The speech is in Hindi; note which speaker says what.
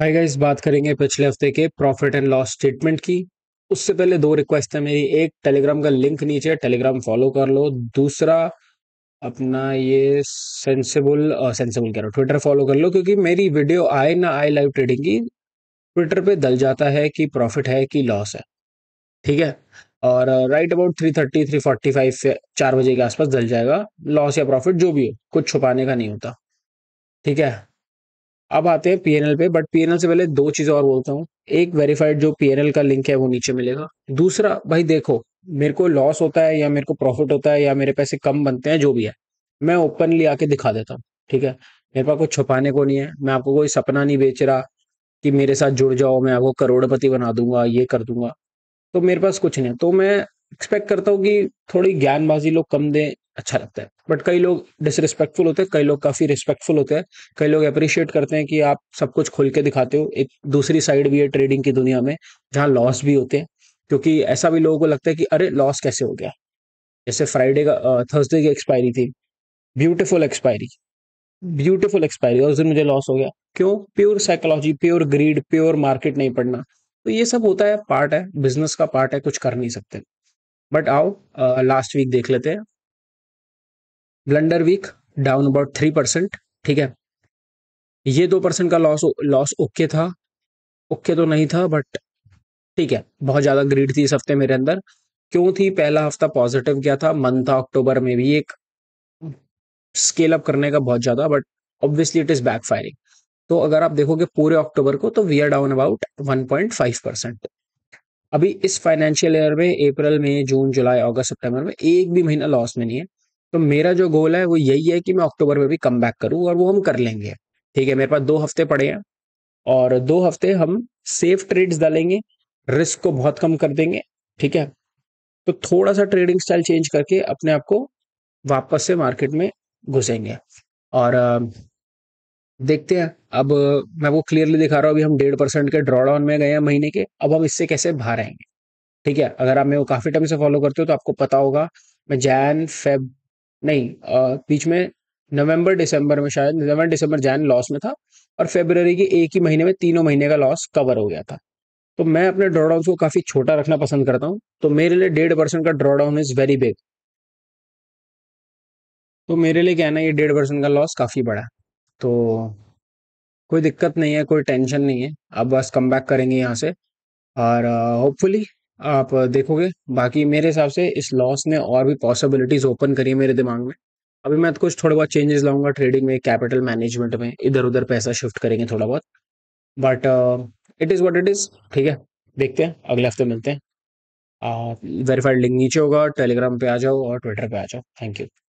Speaker 1: हाय गाइस बात करेंगे पिछले हफ्ते के प्रॉफिट एंड लॉस स्टेटमेंट की उससे पहले दो रिक्वेस्ट है मेरी एक टेलीग्राम का लिंक नीचे टेलीग्राम फॉलो कर लो दूसरा अपना ये सेंसेबल सेंसेबल कह रहा ट्विटर फॉलो कर लो क्योंकि मेरी वीडियो आए ना आए लाइव ट्रेडिंग की ट्विटर पे दल जाता है कि प्रॉफिट है कि लॉस है ठीक है और right about three thirty three forty five से चार बजे के आसपास दल जाएगा लॉस या प्रॉफिट जो भी हो कुछ छुपाने का नहीं होता ठीक है अब आते हैं पीएनएल पे बट पीएनएल से पहले दो चीजें और बोलता हूँ एक वेरीफाइड जो पीएनएल का लिंक है वो नीचे मिलेगा दूसरा भाई देखो मेरे को लॉस होता है या मेरे को प्रॉफिट होता है या मेरे पैसे कम बनते हैं जो भी है मैं ओपनली आके दिखा देता हूँ ठीक है मेरे पास कुछ छुपाने को नहीं है मैं आपको कोई सपना नहीं बेच रहा कि मेरे साथ जुड़ जाओ मैं आपको करोड़पति बना दूंगा ये कर दूंगा तो मेरे पास कुछ नहीं है तो मैं एक्सपेक्ट करता हूँ कि थोड़ी ज्ञानबाजी लोग कम दें अच्छा लगता है बट कई लोग डिसरिस्पेक्टफुल होते हैं कई लोग काफ़ी रिस्पेक्टफुल होते हैं कई लोग अप्रिशिएट करते हैं कि आप सब कुछ खोल के दिखाते हो एक दूसरी साइड भी है ट्रेडिंग की दुनिया में जहाँ लॉस भी होते हैं क्योंकि ऐसा भी लोगों को लगता है कि अरे लॉस कैसे हो गया जैसे फ्राइडे का थर्सडे की एक्सपायरी थी ब्यूटिफुल एक्सपायरी ब्यूटिफुल एक्सपायरी और उस दिन मुझे लॉस हो गया क्यों pure psychology pure greed pure market नहीं पढ़ना तो ये सब होता है पार्ट है बिजनेस का पार्ट है कुछ कर नहीं सकते बट आओ लास्ट वीक देख लेते हैं blunder week down about three percent ठीक है ये दो परसेंट का लॉस लॉस ओके था ओके तो नहीं था बट ठीक है बहुत ज़्यादा ग्रीड थी इस हफ्ते मेरे अंदर क्यों थी पहला हफ्ता पॉजिटिव गया था मंथ था अक्टूबर में भी एक स्केल अप करने का बहुत ज़्यादा but obviously it is backfiring तो अगर आप देखोगे पूरे अक्टूबर को तो we are down about one point five percent अभी इस फाइनेंशियल ईयर में अप्रैल में जून जुलाई अगस्त सितंबर में एक भी महीना लॉस में नहीं है तो मेरा जो गोल है वो यही है कि मैं अक्टूबर में भी कम बैक करूँ और वो हम कर लेंगे ठीक है मेरे पास दो हफ्ते पड़े हैं और दो हफ्ते हम सेफ ट्रेड्स डालेंगे रिस्क को बहुत कम कर देंगे ठीक है तो थोड़ा सा ट्रेडिंग स्टाइल चेंज करके अपने आप को वापस से मार्केट में घुसेंगे और देखते हैं अब मैं वो क्लियरली दिखा रहा हूँ अभी हम डेढ़ परसेंट के ड्रॉडाउन में गए हैं महीने के अब हम इससे कैसे बाहर आएंगे ठीक है अगर आप मेरे को काफ़ी टाइम से फॉलो करते हो तो आपको पता होगा मैं जैन फेब नहीं बीच में नवंबर दिसंबर में शायद नवंबर दिसंबर जैन लॉस में था और फेब्रवरी के एक ही महीने में तीनों महीने का लॉस कवर हो गया था तो मैं अपने ड्रॉडाउन को काफ़ी छोटा रखना पसंद करता हूँ तो मेरे लिए डेढ़ परसेंट का ड्रॉडाउन इज़ वेरी बिग तो मेरे लिए क्या ना ये डेढ़ परसेंट का लॉस काफ़ी बड़ा तो कोई दिक्कत नहीं है कोई टेंशन नहीं है आप बस कम बैक करेंगे यहाँ से और होपफुली uh, आप देखोगे बाकी मेरे हिसाब से इस लॉस ने और भी पॉसिबिलिटीज ओपन करी है मेरे दिमाग में अभी मैं तो कुछ थोड़े बहुत चेंजेस लाऊंगा ट्रेडिंग में कैपिटल मैनेजमेंट में इधर उधर पैसा शिफ्ट करेंगे थोड़ा बहुत but it is what it is ठीक है देखते हैं अगले हफ्ते मिलते हैं वेरीफाइड uh, लिंक नीचे होगा टेलीग्राम पे आ जाओ और ट्विटर पे आ जाओ थैंक यू